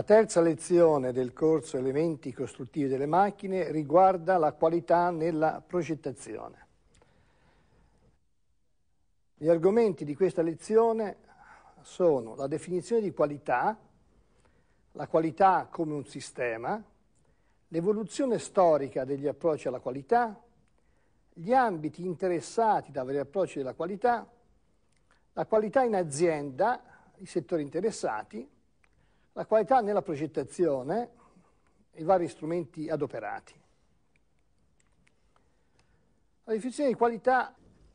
La terza lezione del corso Elementi costruttivi delle macchine riguarda la qualità nella progettazione. Gli argomenti di questa lezione sono la definizione di qualità, la qualità come un sistema, l'evoluzione storica degli approcci alla qualità, gli ambiti interessati da vari approcci della qualità, la qualità in azienda, i settori interessati, la qualità nella progettazione, i vari strumenti adoperati. La definizione di qualità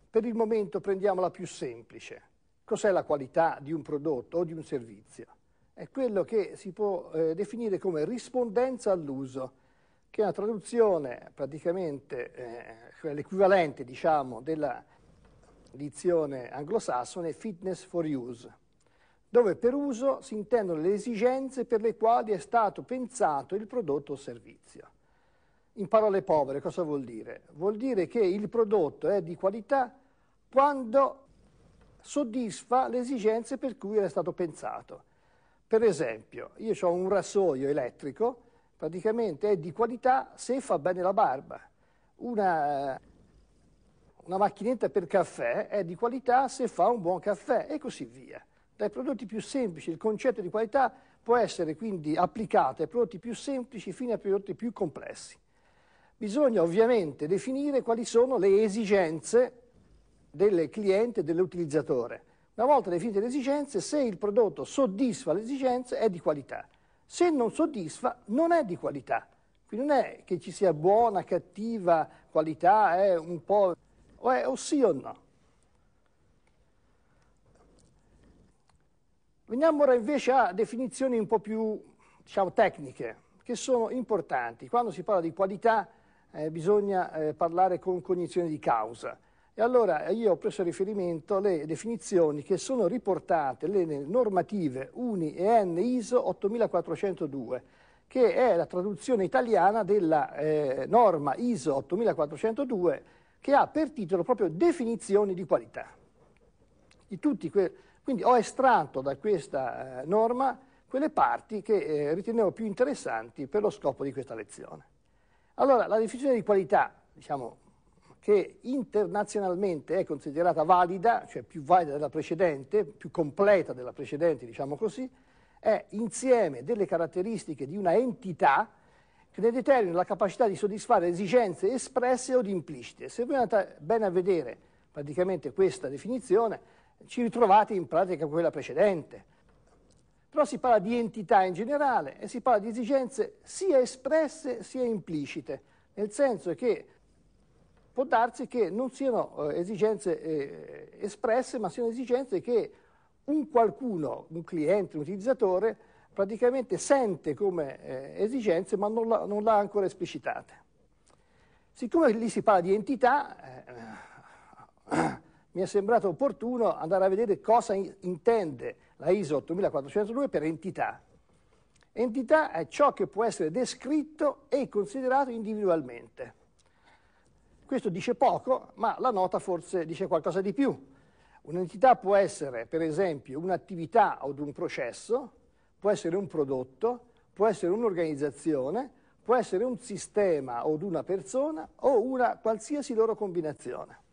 per il momento prendiamo la più semplice. Cos'è la qualità di un prodotto o di un servizio? È quello che si può eh, definire come rispondenza all'uso, che è una traduzione praticamente eh, l'equivalente diciamo, della dizione anglosassone fitness for use dove per uso si intendono le esigenze per le quali è stato pensato il prodotto o servizio. In parole povere cosa vuol dire? Vuol dire che il prodotto è di qualità quando soddisfa le esigenze per cui era stato pensato. Per esempio, io ho un rasoio elettrico, praticamente è di qualità se fa bene la barba. Una, una macchinetta per caffè è di qualità se fa un buon caffè e così via dai prodotti più semplici. Il concetto di qualità può essere quindi applicato ai prodotti più semplici fino ai prodotti più complessi. Bisogna ovviamente definire quali sono le esigenze del cliente e dell'utilizzatore. Una volta definite le esigenze, se il prodotto soddisfa le esigenze è di qualità. Se non soddisfa non è di qualità. Quindi non è che ci sia buona, cattiva qualità, è un po' o è o sì o no. Veniamo ora invece a definizioni un po' più diciamo, tecniche, che sono importanti. Quando si parla di qualità eh, bisogna eh, parlare con cognizione di causa. E allora io ho preso a riferimento le definizioni che sono riportate nelle normative UNI e N ISO 8402, che è la traduzione italiana della eh, norma ISO 8402 che ha per titolo proprio definizioni di qualità. Di tutti quei quindi ho estratto da questa eh, norma quelle parti che eh, ritenevo più interessanti per lo scopo di questa lezione. Allora, la definizione di qualità, diciamo, che internazionalmente è considerata valida, cioè più valida della precedente, più completa della precedente, diciamo così, è insieme delle caratteristiche di una entità che ne determina la capacità di soddisfare esigenze espresse o implicite. Se voi andate bene a vedere praticamente questa definizione, ci ritrovate in pratica quella precedente. Però si parla di entità in generale e si parla di esigenze sia espresse sia implicite, nel senso che può darsi che non siano eh, esigenze eh, espresse, ma siano esigenze che un qualcuno, un cliente, un utilizzatore, praticamente sente come eh, esigenze ma non l'ha, non l'ha ancora esplicitate. Siccome lì si parla di entità, eh, mi è sembrato opportuno andare a vedere cosa intende la ISO 8402 per entità. Entità è ciò che può essere descritto e considerato individualmente. Questo dice poco, ma la nota forse dice qualcosa di più. Un'entità può essere, per esempio, un'attività o un processo, può essere un prodotto, può essere un'organizzazione, può essere un sistema o una persona o una qualsiasi loro combinazione.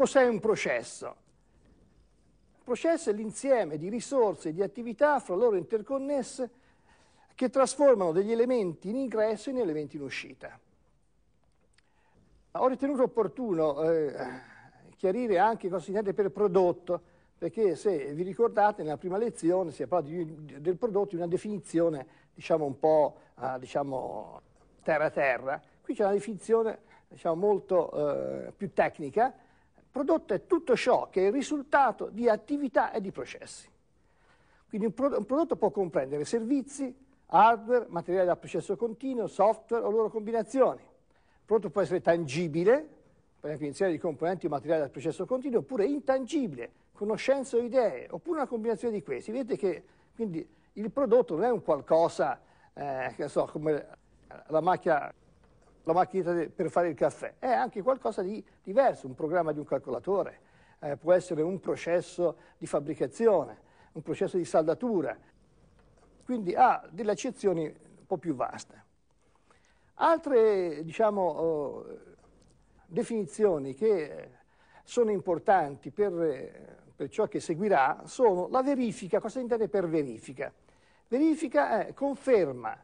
Cos'è un processo? Il processo è l'insieme di risorse e di attività fra loro interconnesse che trasformano degli elementi in ingresso in elementi in uscita. Ho ritenuto opportuno eh, chiarire anche cosa si intende per prodotto, perché se vi ricordate nella prima lezione si è parlato di, del prodotto in una definizione diciamo un po' eh, diciamo terra-terra, qui c'è una definizione diciamo, molto eh, più tecnica, Prodotto è tutto ciò che è il risultato di attività e di processi. Quindi un, pro un prodotto può comprendere servizi, hardware, materiali da processo continuo, software o loro combinazioni. Il prodotto può essere tangibile, per esempio insieme di componenti o materiali da processo continuo, oppure intangibile, conoscenze o idee, oppure una combinazione di questi. Vedete che quindi il prodotto non è un qualcosa, eh, che so, come la macchina la macchinetta per fare il caffè, è anche qualcosa di diverso, un programma di un calcolatore, eh, può essere un processo di fabbricazione, un processo di saldatura, quindi ha delle accezioni un po' più vaste. Altre diciamo, oh, definizioni che sono importanti per, per, ciò che seguirà sono la verifica, cosa intende per verifica? Verifica è conferma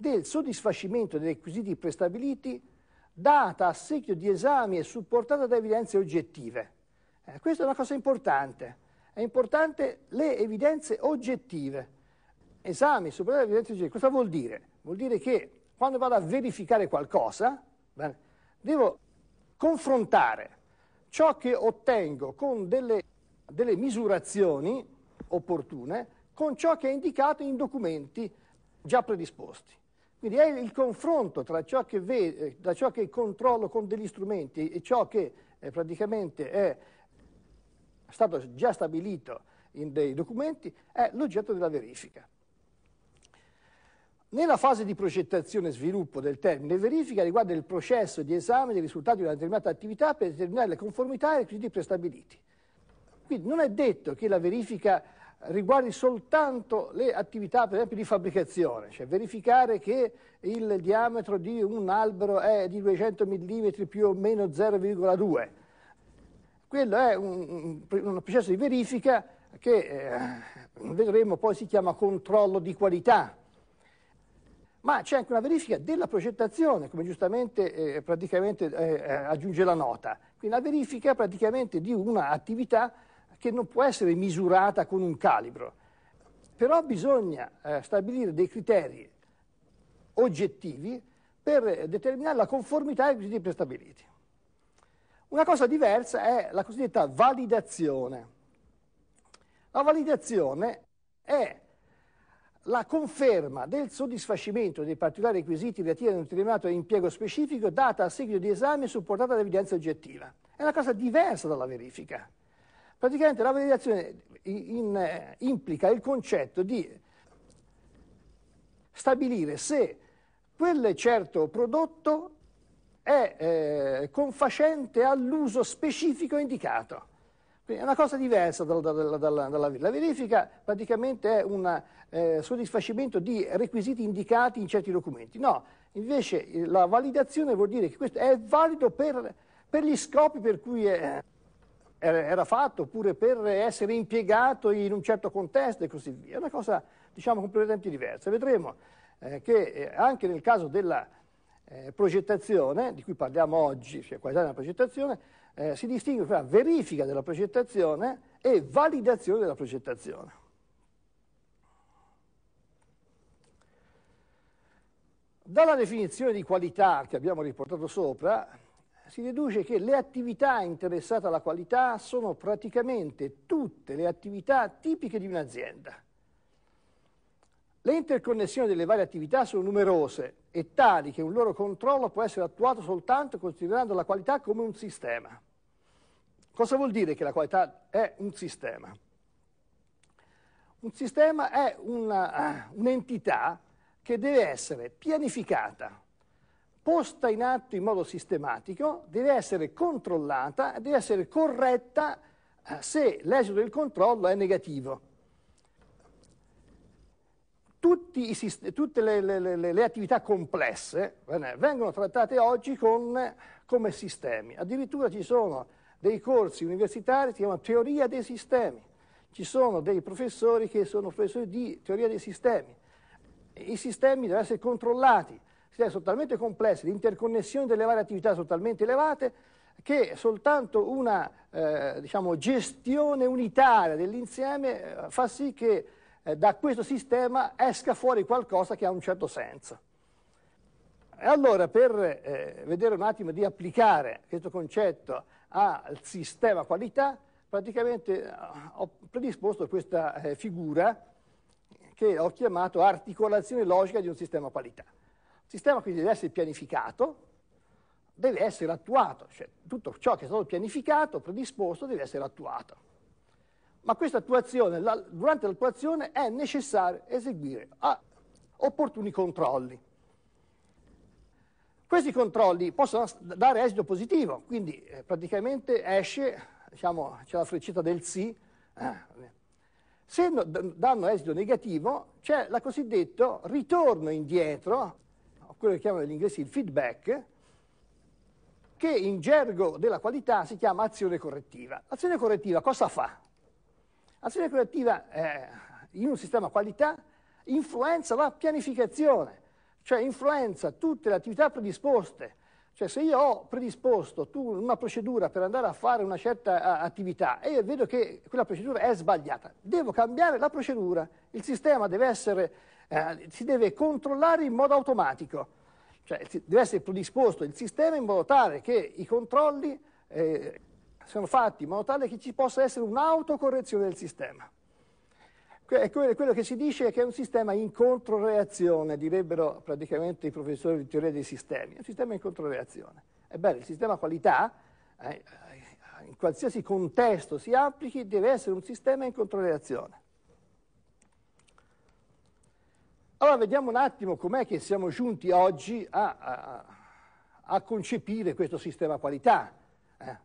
del soddisfacimento dei requisiti prestabiliti data a seguito di esami e supportata da evidenze oggettive. Eh, questa è una cosa importante. È importante le evidenze oggettive. Esami supportati da evidenze oggettive. Cosa vuol dire? Vuol dire che quando vado a verificare qualcosa, bene, devo confrontare ciò che ottengo con delle, delle misurazioni opportune con ciò che è indicato in documenti già predisposti. Quindi è il confronto tra ciò che, vede, eh, da ciò che controllo con degli strumenti e ciò che eh, praticamente è stato già stabilito in dei documenti è l'oggetto della verifica. Nella fase di progettazione e sviluppo del termine verifica riguarda il processo di esame dei risultati di una determinata attività per determinare la conformità ai requisiti prestabiliti. Quindi non è detto che la verifica riguardi soltanto le attività per esempio di fabbricazione, cioè verificare che il diametro di un albero è di 200 mm più o meno 0,2. Quello è un, un, processo di verifica che eh, vedremo poi si chiama controllo di qualità. Ma c'è anche una verifica della progettazione, come giustamente eh, praticamente eh, eh aggiunge la nota. Quindi la verifica praticamente di un'attività che non può essere misurata con un calibro. Però bisogna eh, stabilire dei criteri oggettivi per determinare la conformità ai criteri prestabiliti. Una cosa diversa è la cosiddetta validazione. La validazione è la conferma del soddisfacimento dei particolari requisiti relativi a un determinato impiego specifico data a seguito di esame supportata da evidenza oggettiva. È una cosa diversa dalla verifica. Praticamente la validazione in, in, eh, implica il concetto di stabilire se quel certo prodotto è eh, confacente all'uso specifico indicato. Quindi è una cosa diversa dalla, dalla, dalla, dalla la verifica, praticamente è un eh, soddisfacimento di requisiti indicati in certi documenti. No, invece eh, la validazione vuol dire che questo è valido per, per gli scopi per cui è era fatto, oppure per essere impiegato in un certo contesto e così via. È una cosa, diciamo, completamente diversa. Vedremo eh, che eh, anche nel caso della eh, progettazione, di cui parliamo oggi, cioè qualità della progettazione, eh, si distingue tra verifica della progettazione e validazione della progettazione. Dalla definizione di qualità che abbiamo riportato sopra, si deduce che le attività interessate alla qualità sono praticamente tutte le attività tipiche di un'azienda. Le interconnessioni delle varie attività sono numerose e tali che un loro controllo può essere attuato soltanto considerando la qualità come un sistema. Cosa vuol dire che la qualità è un sistema? Un sistema è eh, un'entità che deve essere pianificata, posta in atto in modo sistematico deve essere controllata, deve essere corretta eh, se l'esito del controllo è negativo. I, tutte le, le, le, le, attività complesse eh, vengono trattate oggi con, come sistemi. Addirittura ci sono dei corsi universitari, che si chiamano teoria dei sistemi. Ci sono dei professori che sono professori di teoria dei sistemi. I sistemi devono essere controllati sono talmente complesse, le interconnessioni delle varie attività sono talmente elevate che soltanto una eh, diciamo, gestione unitaria dell'insieme eh, fa sì che eh, da questo sistema esca fuori qualcosa che ha un certo senso. E allora per eh, vedere un attimo di applicare questo concetto al sistema qualità, praticamente eh, ho predisposto questa eh, figura che ho chiamato articolazione logica di un sistema qualità sistema quindi deve essere pianificato, deve essere attuato, cioè tutto ciò che è stato pianificato, predisposto, deve essere attuato. Ma questa attuazione, la, durante l'attuazione è necessario eseguire ah, opportuni controlli. Questi controlli possono dare esito positivo, quindi eh, praticamente esce, diciamo, c'è la freccetta del sì. Eh. Se no, danno esito negativo, c'è la cosiddetto ritorno indietro quello che chiamano gli inglesi il feedback, che in gergo della qualità si chiama azione correttiva. L'azione correttiva cosa fa? L'azione correttiva eh, in un sistema qualità influenza la pianificazione, cioè influenza tutte le attività predisposte. Cioè se io ho predisposto una procedura per andare a fare una certa attività e io vedo che quella procedura è sbagliata, devo cambiare la procedura, il sistema deve essere eh, si deve controllare in modo automatico. Cioè, deve essere predisposto il sistema in modo tale che i controlli eh, siano fatti in modo tale che ci possa essere un'autocorrezione del sistema. è quello che si dice è che è un sistema in controreazione, direbbero praticamente i professori di teoria dei sistemi, è un sistema in controreazione. Ebbene, il sistema qualità, eh, in qualsiasi contesto si applichi, deve essere un sistema in controreazione. Allora vediamo un attimo com'è che siamo giunti oggi a, a, a concepire questo sistema qualità. Eh?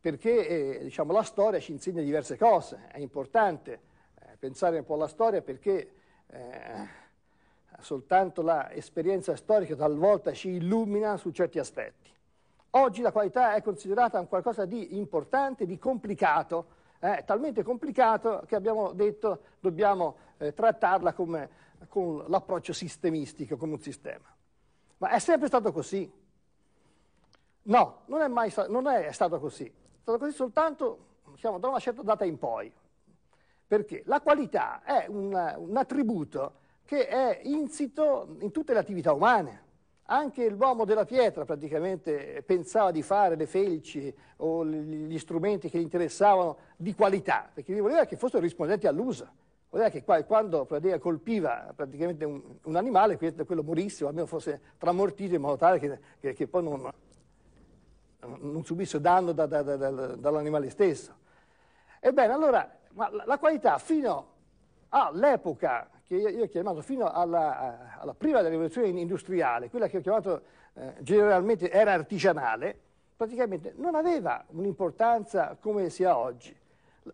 Perché eh, diciamo, la storia ci insegna diverse cose, è importante eh, pensare un po' alla storia perché eh, soltanto l'esperienza storica talvolta ci illumina su certi aspetti. Oggi la qualità è considerata un qualcosa di importante, di complicato, è talmente complicato che abbiamo detto dobbiamo eh, trattarla come, con l'approccio sistemistico, come un sistema. Ma è sempre stato così? No, non è, mai, non è stato così. È stato così soltanto diciamo, da una certa data in poi. Perché la qualità è un, un attributo che è insito in tutte le attività umane. Anche l'uomo della pietra praticamente eh, pensava di fare le felci o gli strumenti che gli interessavano di qualità, perché voleva che fossero rispondenti all'uso. Voleva che quando colpiva praticamente un, un animale, quello morisse o almeno fosse tramortito in modo tale che, che, che poi non, non, subisse danno da, da, da, dall'animale stesso. Ebbene, allora, la, la qualità fino all'epoca che io ho chiamato fino alla, eh, alla prima della rivoluzione industriale, quella che ho chiamato eh, generalmente era artigianale, praticamente non aveva un'importanza come si ha oggi,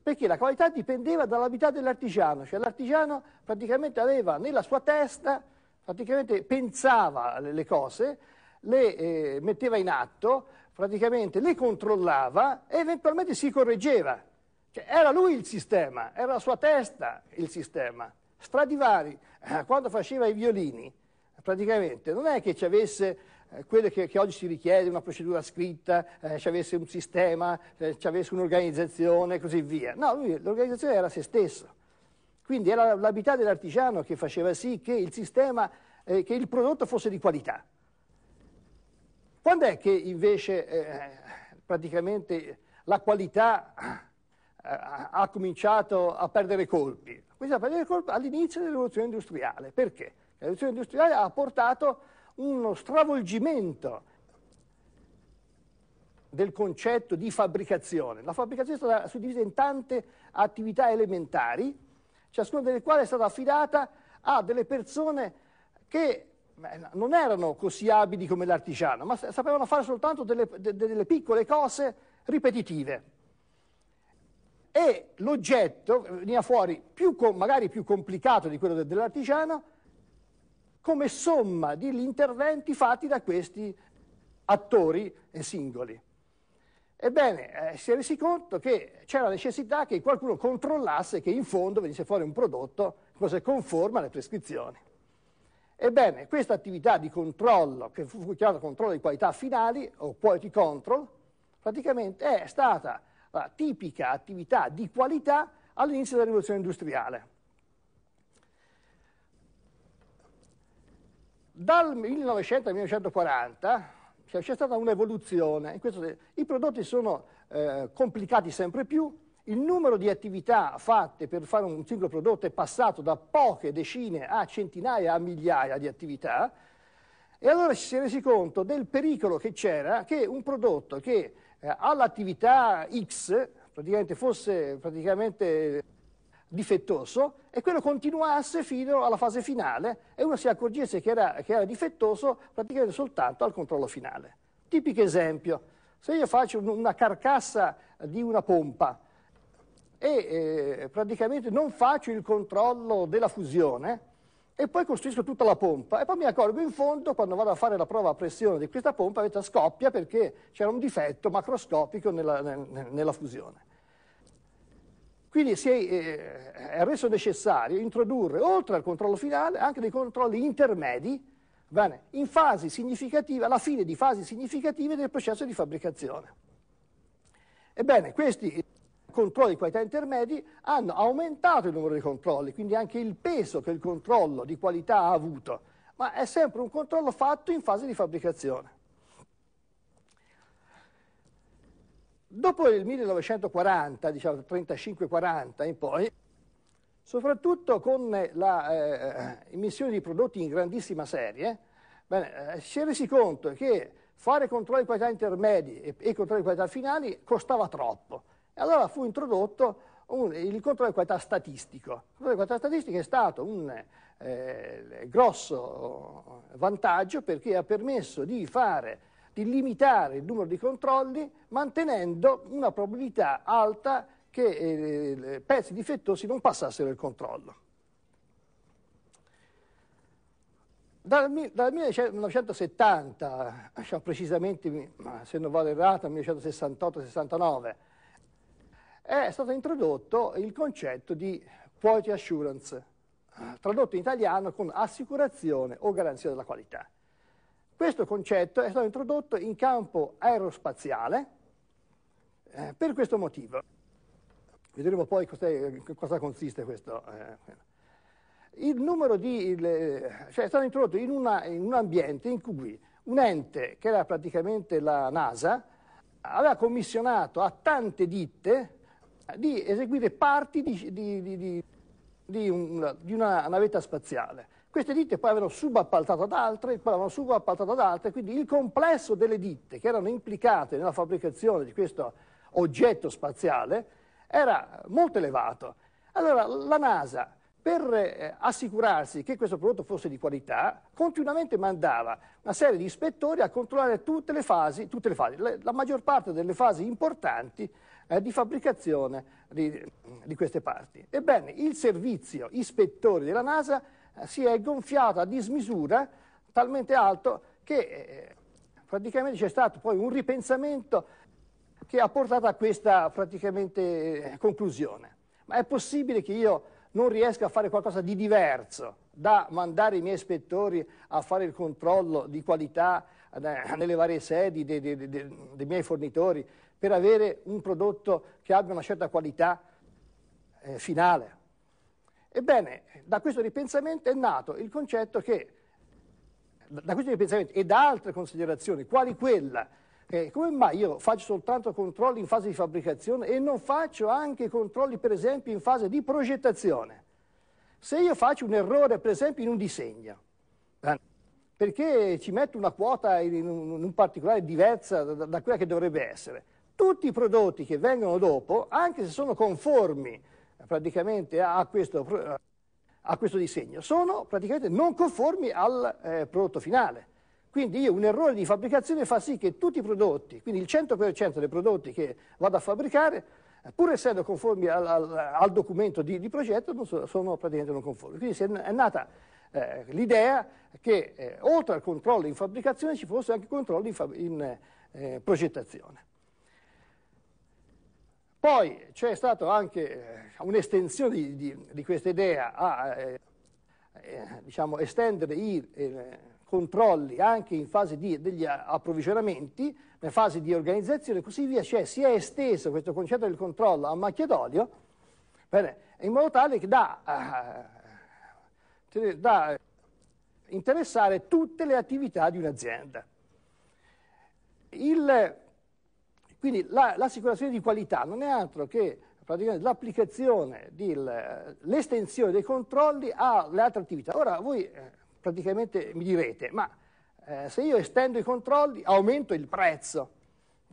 perché la qualità dipendeva dall'abilità dell'artigiano, cioè l'artigiano praticamente aveva nella sua testa, praticamente pensava le cose, le eh, metteva in atto, praticamente le controllava e eventualmente si correggeva. Cioè, era lui il sistema, era la sua testa il sistema. Stradivari, eh, quando faceva i violini, praticamente non è che ci avesse eh, quello che, che, oggi si richiede, una procedura scritta, eh, ci avesse un sistema, eh, ci avesse un'organizzazione e così via. No, lui, l'organizzazione era se stesso. Quindi era l'abilità dell'artigiano che faceva sì che il sistema, eh, che il prodotto fosse di qualità. Quando è che invece eh, praticamente la qualità ha cominciato a perdere colpi? Bisogna prendere conto all'inizio della rivoluzione industriale. Perché? La rivoluzione industriale ha portato uno stravolgimento del concetto di fabbricazione. La fabbricazione è stata suddivisa in tante attività elementari, ciascuna delle quali è stata affidata a delle persone che non erano così abili come l'artigiano, ma sapevano fare soltanto delle, delle piccole cose ripetitive e l'oggetto eh, veniva fuori più, magari più complicato di quello dell'artigiano come somma degli interventi fatti da questi attori singoli. Ebbene, eh, si è resi conto che c'era la necessità che qualcuno controllasse che in fondo venisse fuori un prodotto che conforme alle prescrizioni. Ebbene, questa attività di controllo, che fu chiamata controllo di qualità finali o quality control, praticamente è stata sviluppa tipica attività di qualità all'inizio della rivoluzione industriale. Dal 1900 al 1940 c'è stata un'evoluzione, i prodotti sono eh, complicati sempre più, il numero di attività fatte per fare un singolo prodotto è passato da poche decine a centinaia, a migliaia di attività, e allora ci si è resi conto del pericolo che c'era che un prodotto che eh, all'attività X praticamente fosse praticamente eh, difettoso e quello continuasse fino alla fase finale e uno si accorgesse che era, che era difettoso praticamente soltanto al controllo finale. Tipico esempio, se io faccio una carcassa di una pompa e eh, praticamente non faccio il controllo della fusione, e poi costruisco tutta la pompa e poi mi accorgo in fondo quando vado a fare la prova a pressione di questa pompa questa scoppia perché c'era un difetto macroscopico nella, nella fusione. Quindi è, eh, è, reso necessario introdurre, oltre al controllo finale, anche dei controlli intermedi bene, in fasi significative, alla fine di fasi significative del processo di fabbricazione. Ebbene, questi controlli di qualità intermedi hanno aumentato il numero di controlli, quindi anche il peso che il controllo di qualità ha avuto, ma è sempre un controllo fatto in fase di fabbricazione. Dopo il 1940, diciamo 35-40 in poi, soprattutto con l'emissione eh, eh di prodotti in grandissima serie, bene, eh, si è resi conto che fare controlli di qualità intermedi e, e controlli di qualità finali costava troppo. E allora fu introdotto un, il controllo di qualità statistico. Il controllo di qualità statistica è stato un eh, grosso vantaggio perché ha permesso di, fare, di limitare il numero di controlli mantenendo una probabilità alta che eh, pezzi difettosi non passassero il controllo. Dal, dal 1970, diciamo precisamente, se non vado errato, 1968-69, è stato introdotto il concetto di quality assurance, tradotto in italiano con assicurazione o garanzia della qualità. Questo concetto è stato introdotto in campo aerospaziale eh, per questo motivo. Vedremo poi cosa consiste questo. Eh. Il numero di, cioè è stato introdotto in, una, in un ambiente in cui un ente che era praticamente la NASA aveva commissionato a tante ditte di eseguire parti di, di, di, un, di una navetta spaziale. Queste ditte poi avevano subappaltato ad altre, poi avevano subappaltato ad altre, quindi il complesso delle ditte che erano implicate nella fabbricazione di questo oggetto spaziale era molto elevato. Allora la NASA, per eh, assicurarsi che questo prodotto fosse di qualità, continuamente mandava una serie di ispettori a controllare tutte le fasi, tutte le fasi la, la maggior parte delle fasi importanti eh, di fabbricazione di, di, queste parti. Ebbene, il servizio ispettori della NASA eh, si è gonfiato a dismisura talmente alto che eh, praticamente c'è stato poi un ripensamento che ha portato a questa eh, conclusione. Ma è possibile che io non riesca a fare qualcosa di diverso da mandare i miei ispettori a fare il controllo di qualità eh, nelle varie sedi dei, dei, dei, dei miei fornitori per avere un prodotto che abbia una certa qualità eh, finale. Ebbene, da questo ripensamento è nato il concetto che, da questo ripensamento e da altre considerazioni, quali quella, eh, come mai io faccio soltanto controlli in fase di fabbricazione e non faccio anche controlli, per esempio, in fase di progettazione? Se io faccio un errore, per esempio, in un disegno, eh, perché ci metto una quota in un, in un particolare diversa da, da quella che dovrebbe essere? tutti i prodotti che vengono dopo, anche se sono conformi praticamente a questo, a questo disegno, sono praticamente non conformi al eh, prodotto finale. Quindi io un errore di fabbricazione fa sì che tutti i prodotti, quindi il 100% dei prodotti che vado a fabbricare, pur essendo conformi al, al, al documento di, di progetto, sono, sono, praticamente non conformi. Quindi è nata eh, l'idea che eh, oltre al controllo in fabbricazione ci fosse anche controllo in, in eh, progettazione. Poi c'è stata anche eh, un'estensione di, di, di questa idea a eh, eh, diciamo, estendere i eh, controlli anche in fase di, degli approvvigionamenti, nella fase di organizzazione e così via, cioè si è esteso questo concetto del controllo a macchia d'olio, in modo tale che da, eh, da eh, interessare tutte le attività di un'azienda. Il, quindi la, l'assicurazione di qualità non è altro che l'applicazione, eh, l'estensione dei controlli alle altre attività. Ora voi eh, praticamente mi direte, ma eh, se io estendo i controlli aumento il prezzo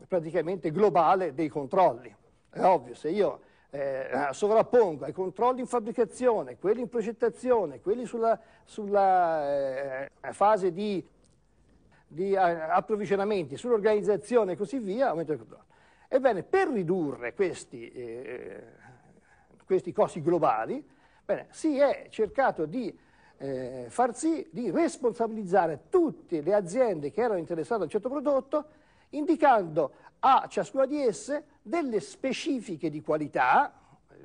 praticamente globale dei controlli. È ovvio, se io eh, sovrappongo ai controlli in fabbricazione, quelli in progettazione, quelli sulla, sulla eh, fase di di eh, approvvigionamenti, sull'organizzazione e così via, aumento del controllo. Ebbene, per ridurre questi, eh, eh, questi costi globali, bene, si è cercato di eh, far sì di responsabilizzare tutte le aziende che erano interessate a un certo prodotto, indicando a ciascuna di esse delle specifiche di qualità,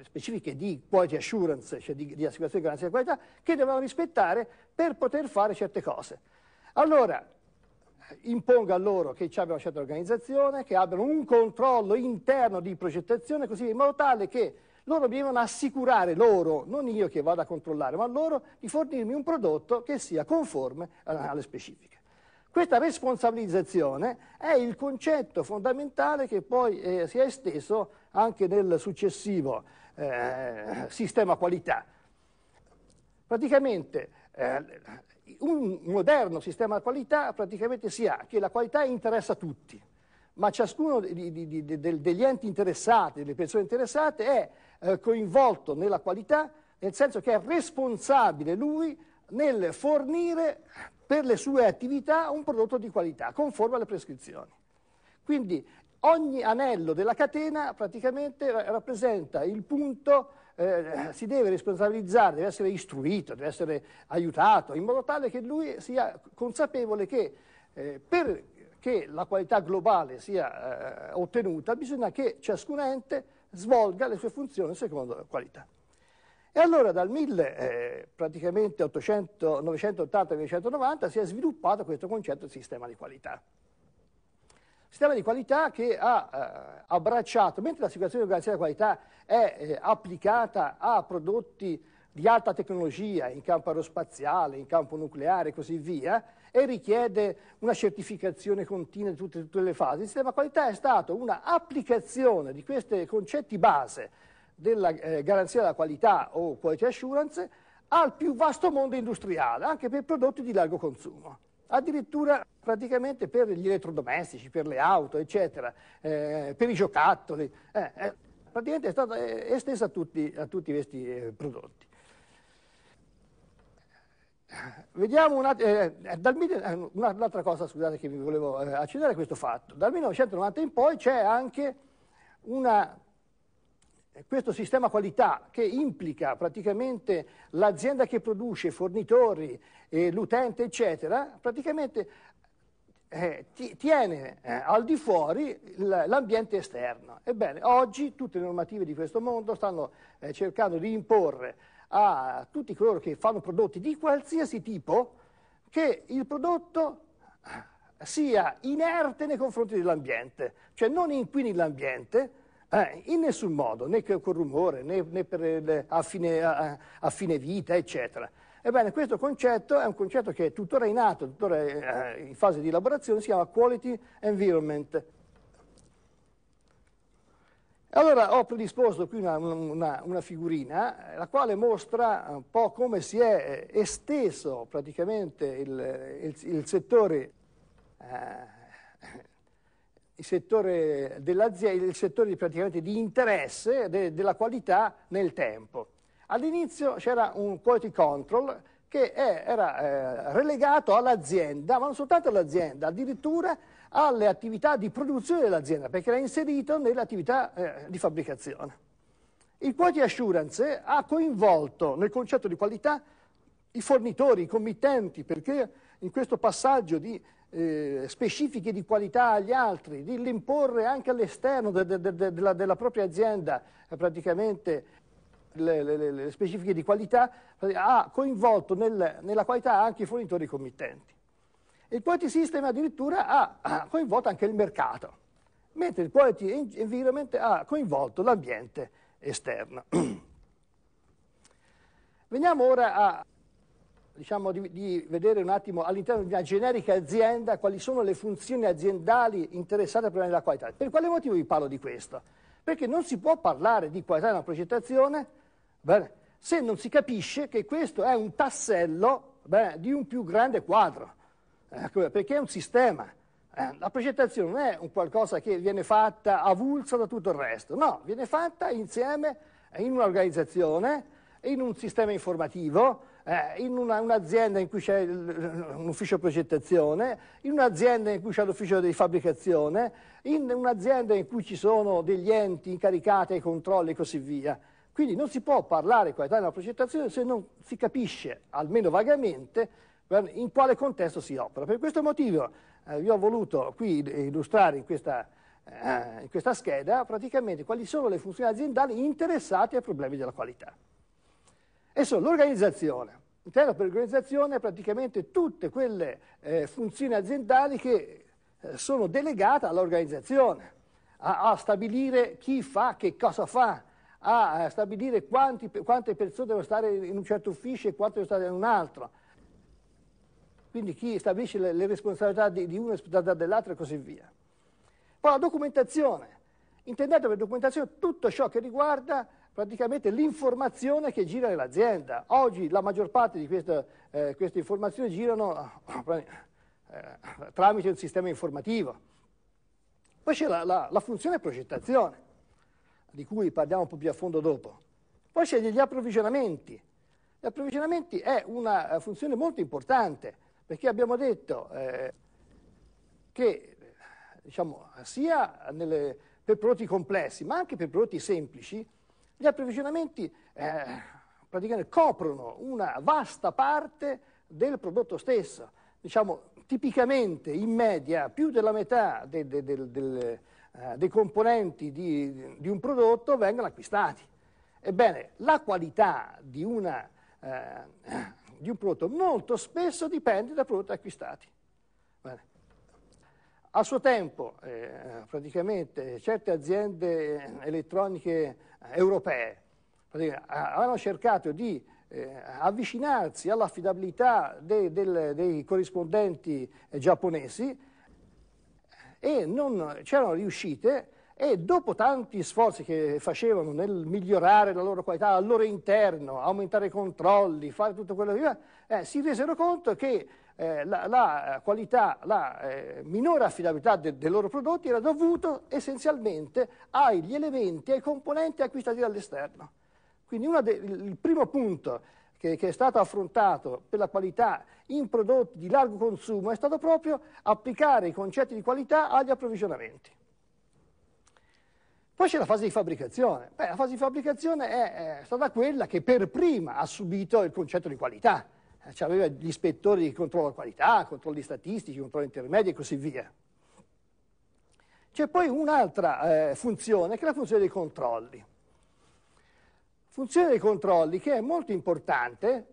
specifiche di quality assurance, cioè di, di assicurazione di garanzia di qualità, che dovevano rispettare per poter fare certe cose. Allora, imponga loro che ci abbiano una certa organizzazione, che abbiano un controllo interno di progettazione, così in modo tale che loro mi devono assicurare, loro, non io che vado a controllare, ma loro, di fornirmi un prodotto che sia conforme eh, alle specifiche. Questa responsabilizzazione è il concetto fondamentale che poi eh, si è esteso anche nel successivo eh, sistema qualità. Praticamente eh, un moderno sistema di qualità praticamente si ha che la qualità interessa tutti, ma ciascuno di, di, di, degli enti interessati, delle persone interessate, è eh, coinvolto nella qualità, nel senso che è responsabile lui nel fornire per le sue attività un prodotto di qualità, conforme alle prescrizioni. Quindi ogni anello della catena praticamente rappresenta il punto eh, si deve responsabilizzare, deve essere istruito, deve essere aiutato, in modo tale che lui sia consapevole che eh, perché la qualità globale sia eh, ottenuta bisogna che ciascun ente svolga le sue funzioni secondo la qualità. E allora dal 1000, eh, praticamente 980-990, si è sviluppato questo concetto di sistema di qualità sistema di qualità che ha eh, abbracciato, mentre l'assicurazione di garanzia della qualità è eh, applicata a prodotti di alta tecnologia in campo aerospaziale, in campo nucleare e così via, e richiede una certificazione continua di tutte, tutte le fasi. Il sistema di qualità è stato un'applicazione di questi concetti base della eh, garanzia della qualità o quality assurance al più vasto mondo industriale, anche per prodotti di largo consumo addirittura praticamente per gli elettrodomestici, per le auto, eccetera, eh, per i giocattoli, eh, eh, praticamente è stata eh, estesa a tutti, a tutti questi eh, prodotti. Vediamo una, eh, dal, un'altra cosa, scusate che vi volevo accennare a questo fatto. Dal 1990 in poi c'è anche una eh, questo sistema qualità che implica praticamente l'azienda che produce, i fornitori, eh, l'utente, eccetera, praticamente eh, tiene eh, al di fuori l'ambiente esterno. Ebbene, oggi tutte le normative di questo mondo stanno eh, cercando di imporre a tutti coloro che fanno prodotti di qualsiasi tipo che il prodotto eh, sia inerte nei confronti dell'ambiente, cioè non inquini l'ambiente, eh, in nessun modo, né col rumore, né, né per, a, fine, a, a fine vita, eccetera. Ebbene, questo concetto è un concetto che è tuttora in atto, tuttora eh, in fase di elaborazione, si chiama Quality Environment. Allora ho predisposto qui una, una, una figurina, la quale mostra un po' come si è eh, esteso praticamente il, il, il settore eh, il settore dell'azienda, il settore praticamente di interesse de, della qualità nel tempo. All'inizio c'era un quality control che è, era eh, relegato all'azienda, ma non soltanto all'azienda, addirittura alle attività di produzione dell'azienda, perché era inserito nell'attività eh, di fabbricazione. Il quality assurance ha coinvolto nel concetto di qualità i fornitori, i committenti, perché in questo passaggio di eh, specifiche di qualità agli altri, di imporre anche all'esterno de, de, de, della, della, propria azienda eh, praticamente le, le, le, specifiche di qualità, eh, ha coinvolto nel, nella qualità anche i fornitori committenti. Il quality system addirittura ha coinvolto anche il mercato, mentre il quality environment ha coinvolto l'ambiente esterno. Veniamo ora a diciamo, di, di vedere un attimo all'interno di una generica azienda quali sono le funzioni aziendali interessate al problema della qualità. Per quale motivo vi parlo di questo? Perché non si può parlare di qualità di una progettazione bene, se non si capisce che questo è un tassello bene, di un più grande quadro, eh, perché è un sistema. Eh, la progettazione non è un qualcosa che viene fatta avulsa da tutto il resto, no, viene fatta insieme in un'organizzazione, in un sistema informativo, eh, in un'azienda un in cui c'è un ufficio progettazione, in un'azienda in cui c'è l'ufficio di fabbricazione, in un'azienda in cui ci sono degli enti incaricati ai controlli e così via. Quindi non si può parlare di qualità della progettazione se non si capisce, almeno vagamente, in quale contesto si opera. Per questo motivo eh, vi ho voluto qui illustrare in questa, eh, in questa scheda praticamente quali sono le funzioni aziendali interessate ai problemi della qualità. E sono l'organizzazione. Intendo per organizzazione praticamente tutte quelle eh, funzioni aziendali che eh, sono delegate all'organizzazione, a, a, stabilire chi fa, che cosa fa, a, a stabilire quanti, quante persone devono stare in un certo ufficio e quante devono stare in un altro. Quindi chi stabilisce le, le responsabilità di, di uno e responsabilità dell'altro e così via. Poi la documentazione. Intendete per documentazione tutto ciò che riguarda praticamente l'informazione che gira nell'azienda. Oggi la maggior parte di questa, eh, queste informazioni girano eh, tramite un sistema informativo. Poi c'è la, la, la funzione progettazione, di cui parliamo un po' più a fondo dopo. Poi c'è gli approvvigionamenti. Gli approvvigionamenti è una eh, funzione molto importante, perché abbiamo detto eh, che diciamo, sia nelle, per prodotti complessi, ma anche per prodotti semplici, gli approvvigionamenti eh, praticamente coprono una vasta parte del prodotto stesso. Diciamo, tipicamente, in media, più della metà de, de, de, eh, dei componenti di, di, un prodotto vengono acquistati. Ebbene, la qualità di, una, eh, di un prodotto molto spesso dipende dai prodotti acquistati. Bene. A suo tempo, eh, praticamente, certe aziende eh, elettroniche eh, europee avevano cercato di eh, avvicinarsi all'affidabilità de, de, dei corrispondenti eh, giapponesi e non c'erano riuscite e dopo tanti sforzi che facevano nel migliorare la loro qualità al loro interno, aumentare i controlli, fare tutto quello che eh, si resero conto che eh, la, la, eh, qualità, la eh, minore affidabilità de, dei loro prodotti era dovuta essenzialmente agli elementi, ai componenti acquistati dall'esterno. Quindi de, il primo punto che, che, è stato affrontato per la qualità in prodotti di largo consumo è stato proprio applicare i concetti di qualità agli approvvigionamenti. Poi c'è la fase di fabbricazione. Beh, la fase di fabbricazione è, è stata quella che per prima ha subito il concetto di qualità eh, cioè, aveva gli ispettori di controllo alla qualità, controlli statistici, controlli intermedi e così via. C'è poi un'altra eh, funzione, che è la funzione dei controlli. Funzione dei controlli che è molto importante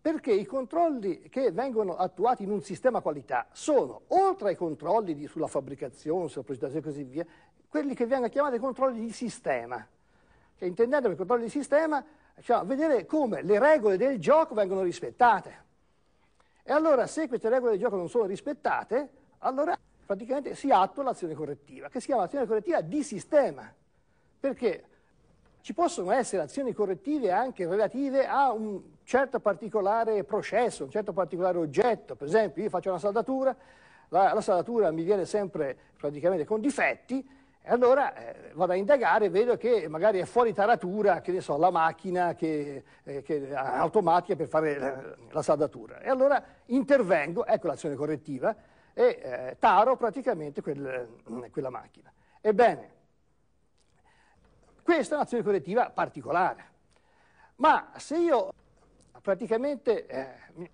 perché i controlli che vengono attuati in un sistema qualità sono, oltre ai controlli di, sulla fabbricazione, sulla progettazione e così via, quelli che vengono chiamati controlli di sistema. Cioè, intendendo per controlli di sistema cioè vedere come le regole del gioco vengono rispettate. E allora se queste regole del gioco non sono rispettate, allora praticamente si attua l'azione correttiva, che si chiama azione correttiva di sistema, perché ci possono essere azioni correttive anche relative a un certo particolare processo, un certo particolare oggetto, per esempio io faccio una saldatura, la, la saldatura mi viene sempre praticamente con difetti, e allora eh, vado a indagare e vedo che magari è fuori taratura, che ne so, la macchina che, eh, che eh, automatica per fare la, eh, la, saldatura. E allora intervengo, ecco l'azione correttiva, e eh, taro praticamente quel, mm, quella macchina. Ebbene, questa è un'azione correttiva particolare. Ma se io praticamente eh, mi,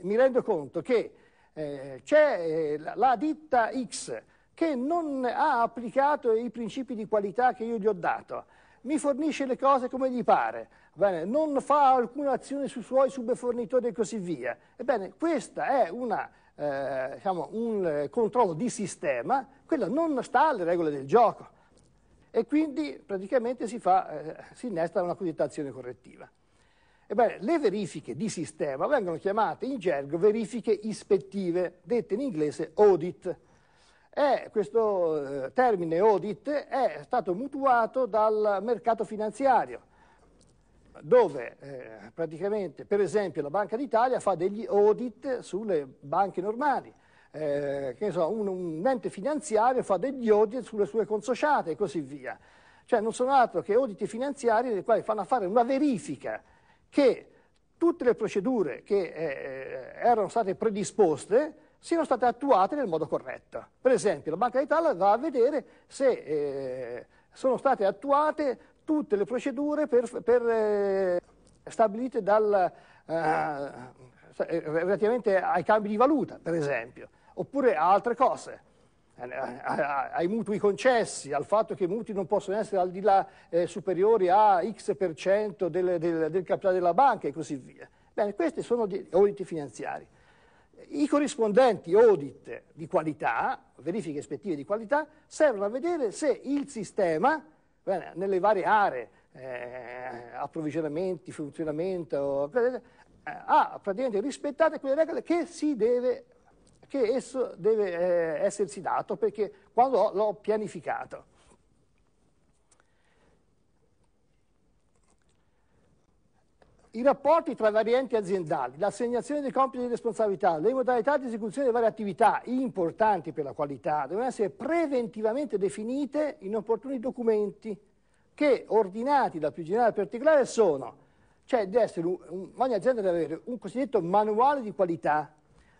mi, rendo conto che c'è la, la ditta X che non ha applicato i principi di qualità che io gli ho dato. Mi fornisce le cose come gli pare, bene, non fa alcuna azione sui suoi subfornitori e così via. Ebbene, questo è una, eh, diciamo, un eh, controllo di sistema, quello non sta alle regole del gioco. E quindi praticamente si, fa, eh, si innesta una cosiddetta azione correttiva. Ebbene, le verifiche di sistema vengono chiamate in gergo verifiche ispettive, dette in inglese audit. E questo eh, termine audit è stato mutuato dal mercato finanziario, dove eh, praticamente, per esempio, la Banca d'Italia fa degli audit sulle banche normali, eh, che, so, un, un, ente finanziario fa degli audit sulle sue consociate e così via. Cioè non sono altro che audit finanziari nei quali fanno fare una verifica che tutte le procedure che eh, eh, erano state predisposte siano state attuate nel modo corretto. Per esempio, la Banca d'Italia va a vedere se eh, sono state attuate tutte le procedure per, per, eh, stabilite dal, eh, eh relativamente ai cambi di valuta, per esempio, oppure a altre cose. Eh, eh, ai mutui concessi, al fatto che i mutui non possono essere al di là superiori a x% per cento del, del, del capitale della banca e così via. Bene, questi sono auditi finanziari. I corrispondenti audit di qualità, verifiche ispettive di qualità, servono a vedere se il sistema, bene, nelle varie aree, eh, approvvigionamenti, funzionamento, eh, ha praticamente rispettato quelle regole che si deve che esso deve eh, essersi dato perché quando l'ho pianificato. i rapporti tra vari enti aziendali, l'assegnazione dei compiti e di responsabilità, le modalità di esecuzione delle varie attività importanti per la qualità devono essere preventivamente definite in opportuni documenti che ordinati dal più generale al particolare sono, cioè un, un, ogni azienda deve avere un cosiddetto manuale di qualità,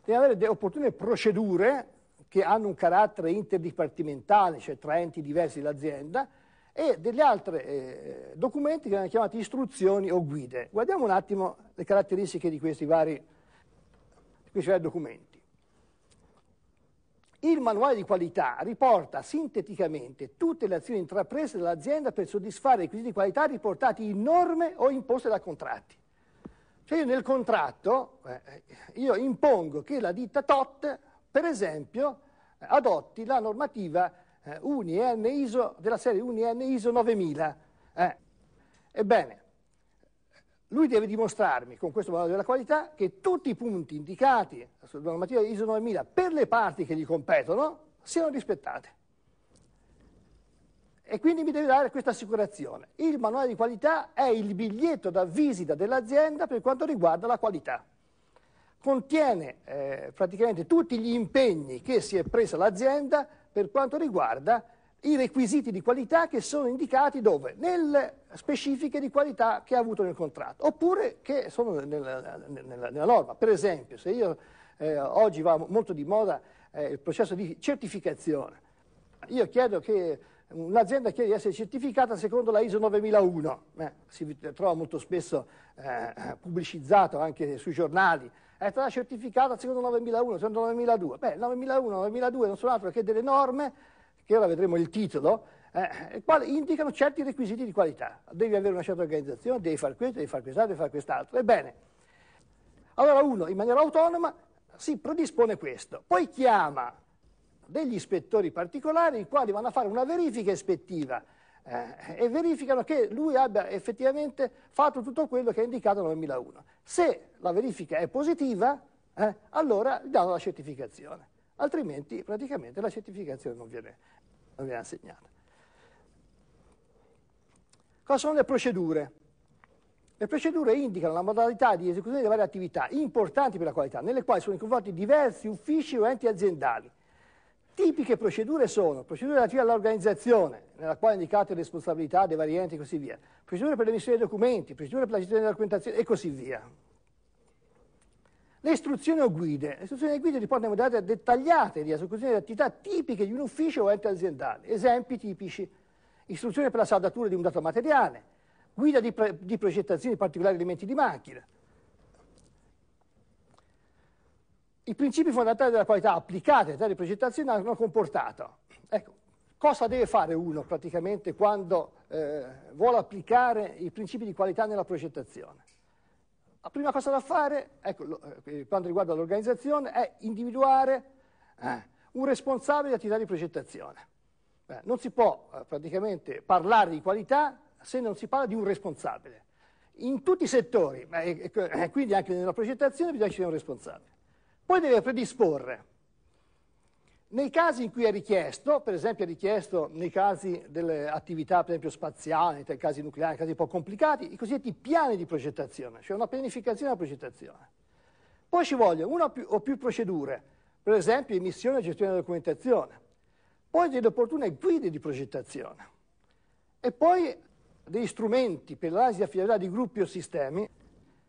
deve avere delle opportune procedure che hanno un carattere interdipartimentale, cioè tra enti diversi dell'azienda, e degli altri eh, documenti che vengono chiamati istruzioni o guide. Guardiamo un attimo le caratteristiche di questi vari, di questi vari documenti. Il manuale di qualità riporta sinteticamente tutte le azioni intraprese dall'azienda per soddisfare i requisiti di qualità riportati in norme o imposte da contratti. Cioè io nel contratto eh, io impongo che la ditta TOT, per esempio, eh, adotti la normativa eh, UniN ISO, della serie Uni UniN ISO 9000. Eh. Ebbene, lui deve dimostrarmi con questo valore della qualità che tutti i punti indicati sulla normativa ISO 9000 per le parti che gli competono siano rispettati. E quindi mi deve dare questa assicurazione. Il manuale di qualità è il biglietto da visita dell'azienda per quanto riguarda la qualità. Contiene eh, praticamente tutti gli impegni che si è presa l'azienda per quanto riguarda i requisiti di qualità che sono indicati dove? Nelle specifiche di qualità che ha avuto nel contratto, oppure che sono nella, nella, nella norma. Per esempio, se io eh, oggi va molto di moda eh, il processo di certificazione, io chiedo che un'azienda chieda di essere certificata secondo la ISO 9001, eh, si trova molto spesso eh, eh, pubblicizzato anche sui giornali, è stata certificata secondo 9001, secondo 9002. Beh, 9001 9002 non sono altro che delle norme, che ora vedremo il titolo, eh, quali indicano certi requisiti di qualità. Devi avere una certa organizzazione, devi fare questo, devi fare quest'altro, devi fare quest'altro. Ebbene, allora uno in maniera autonoma si predispone questo, poi chiama degli ispettori particolari i quali vanno a fare una verifica ispettiva eh, e verificano che lui abbia effettivamente fatto tutto quello che è indicato nel 2001. Se la verifica è positiva, eh, allora gli danno la certificazione, altrimenti praticamente la certificazione non viene, non viene assegnata. Cosa sono le procedure? Le procedure indicano la modalità di esecuzione delle varie attività importanti per la qualità, nelle quali sono coinvolti diversi uffici o enti aziendali, Tipiche procedure sono procedure relative all'organizzazione, nella quale indicate le responsabilità dei vari enti e così via, procedure per l'emissione dei documenti, procedure per la gestione della documentazione e così via. Le istruzioni o guide. Le istruzioni o guide riportano modalità dettagliate di esecuzione di attività tipiche di un ufficio o ente aziendale. Esempi tipici. Istruzione per la saldatura di un dato materiale, guida di, di progettazione di particolari elementi di macchina, i principi fondamentali della qualità applicati all'età di progettazione hanno comportato. Ecco, cosa deve fare uno praticamente quando eh, vuole applicare i principi di qualità nella progettazione? La prima cosa da fare, ecco, lo, eh, quando riguarda l'organizzazione, è individuare eh, un responsabile di attività di progettazione. Eh, non si può eh, praticamente parlare di qualità se non si parla di un responsabile. In tutti i settori, e quindi anche nella progettazione, bisogna essere un responsabile. Poi deve predisporre, nei casi in cui è richiesto, per esempio è richiesto nei casi delle attività per esempio spaziali, nei casi nucleari, nei casi un po' complicati, i cosiddetti piani di progettazione, cioè una pianificazione della progettazione. Poi ci vogliono una o più procedure, per esempio emissione e gestione della documentazione, poi delle opportune guide di progettazione e poi degli strumenti per l'analisi di affidabilità di gruppi o sistemi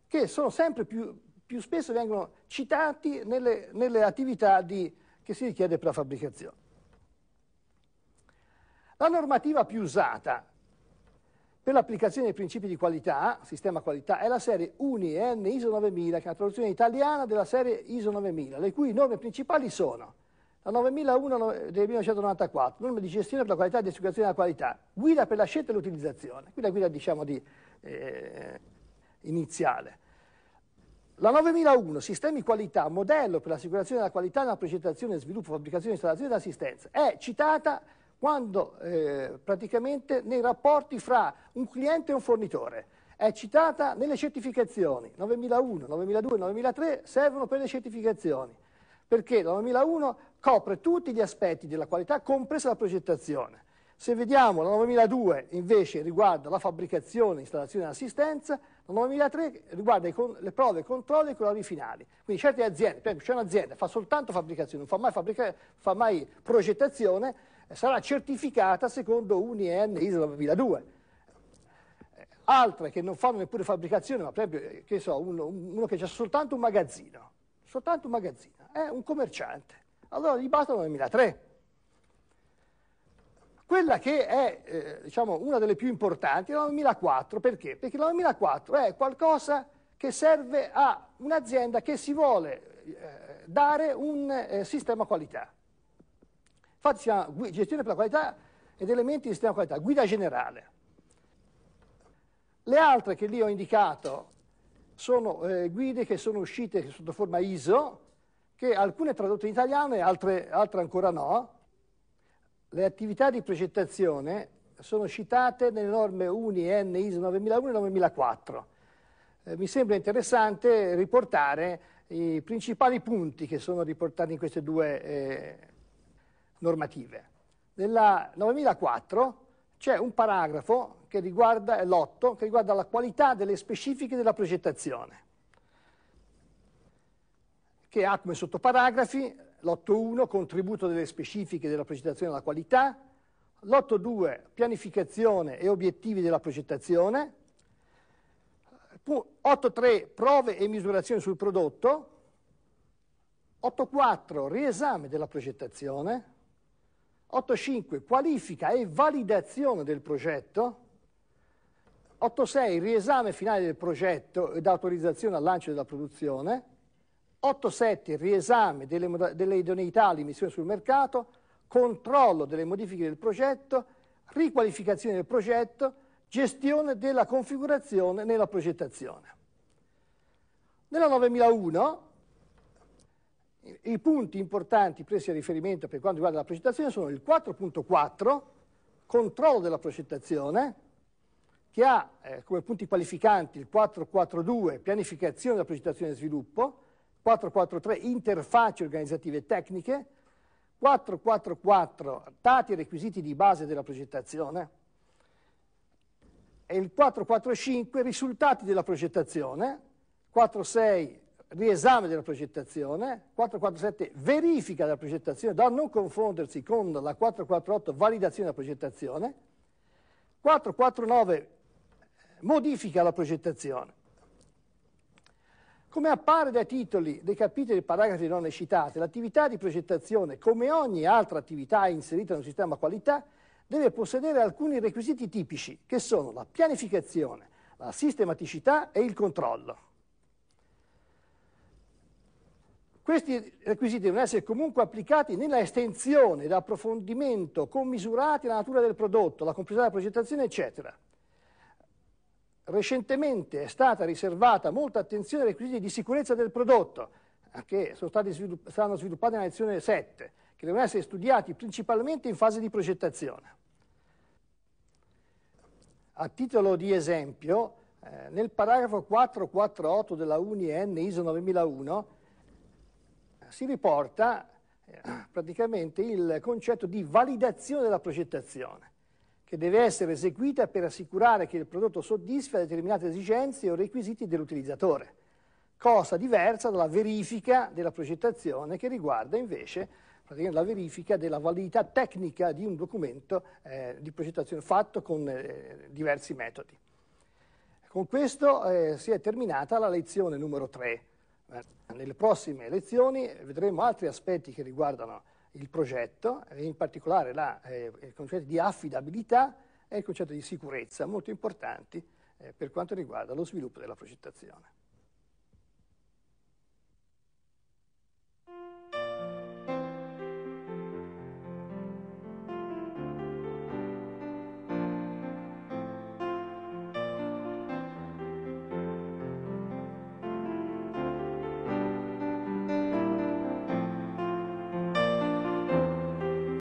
che sono sempre più più spesso vengono citati nelle, nelle attività di, che si richiede per la fabbricazione. La normativa più usata per l'applicazione dei principi di qualità, sistema qualità, è la serie UNI-N ISO 9000, che è una traduzione italiana della serie ISO 9000, le cui norme principali sono la 9001 del 1994, norme di gestione per la qualità e di assicurazione della qualità, guida per la scelta e l'utilizzazione, qui la guida diciamo di, eh, iniziale, la 9001, sistemi qualità, modello per l'assicurazione della qualità nella progettazione, sviluppo, fabbricazione, installazione ed assistenza, è citata quando eh, praticamente nei rapporti fra un cliente e un fornitore. È citata nelle certificazioni, 9001, 9002, 9003 servono per le certificazioni, perché la 9001 copre tutti gli aspetti della qualità, compresa la progettazione. Se vediamo la 9002 invece riguarda la fabbricazione, installazione e assistenza, la 9003 riguarda con, le prove, i controlli e i colori finali. Quindi certe aziende, per esempio c'è un'azienda che fa soltanto fabbricazione, non fa mai, fabbrica, fa mai progettazione, eh, sarà certificata secondo UNIN ISO 2002. Altre che non fanno neppure fabbricazione, ma per esempio eh, che so, uno, uno che ha soltanto un magazzino, soltanto un magazzino, è un commerciante. Allora gli bastano 9003 quella che è eh, diciamo, una delle più importanti è la 2004. Perché? Perché la 2004 è qualcosa che serve a un'azienda che si vuole eh, dare un eh, sistema qualità. Infatti si chiama gestione per la qualità ed elementi di sistema qualità, guida generale. Le altre che lì ho indicato sono eh, guide che sono uscite sotto forma ISO, che alcune tradotte in italiano e altre, altre ancora no, le attività di progettazione sono citate nelle norme UNI, N, ISO 9001 e 9004. Eh, mi sembra interessante riportare i principali punti che sono riportati in queste due eh, normative. Nella 9004 c'è un paragrafo che riguarda l'8 che riguarda la qualità delle specifiche della progettazione che ha come sottoparagrafi Lotto 1, contributo delle specifiche della progettazione alla qualità, Lotto 2, pianificazione e obiettivi della progettazione, 8.3 prove e misurazioni sul prodotto, 8.4 riesame della progettazione, 8.5 qualifica e validazione del progetto, 8.6 riesame finale del progetto ed autorizzazione al lancio della produzione, 8.7 riesame delle, delle idoneità all'immissione sul mercato, controllo delle modifiche del progetto, riqualificazione del progetto, gestione della configurazione nella progettazione. Nella 9001 i punti importanti presi a riferimento per quanto riguarda la progettazione sono il 4.4, controllo della progettazione, che ha eh, come punti qualificanti il 4.4.2, pianificazione della progettazione e sviluppo, 443 interfacce organizzative tecniche, 444 dati e requisiti di base della progettazione e il 445 risultati della progettazione, 46 riesame della progettazione, 447 verifica della progettazione, da non confondersi con la 448 validazione della progettazione, 449 modifica la progettazione. Come appare dai titoli dei capitoli e paragrafi non citati, l'attività di progettazione, come ogni altra attività inserita in un sistema qualità, deve possedere alcuni requisiti tipici, che sono la pianificazione, la sistematicità e il controllo. Questi requisiti devono essere comunque applicati nella estensione, ed approfondimento commisurati alla natura del prodotto, la complessità della progettazione, eccetera recentemente è stata riservata molta attenzione ai requisiti di sicurezza del prodotto, che svilupp saranno sviluppati nella lezione 7, che devono essere studiati principalmente in fase di progettazione. A titolo di esempio, eh, nel paragrafo 448 della UNI-N ISO 9001 si riporta eh, praticamente il concetto di validazione della progettazione che deve essere eseguita per assicurare che il prodotto soddisfa determinate esigenze o requisiti dell'utilizzatore, cosa diversa dalla verifica della progettazione che riguarda invece la verifica della validità tecnica di un documento eh, di progettazione fatto con eh, diversi metodi. Con questo eh, si è terminata la lezione numero 3. Eh, nelle prossime lezioni vedremo altri aspetti che riguardano il progetto, in particolare la, eh, il concetto di affidabilità e il concetto di sicurezza, molto importanti eh, per quanto riguarda lo sviluppo della progettazione.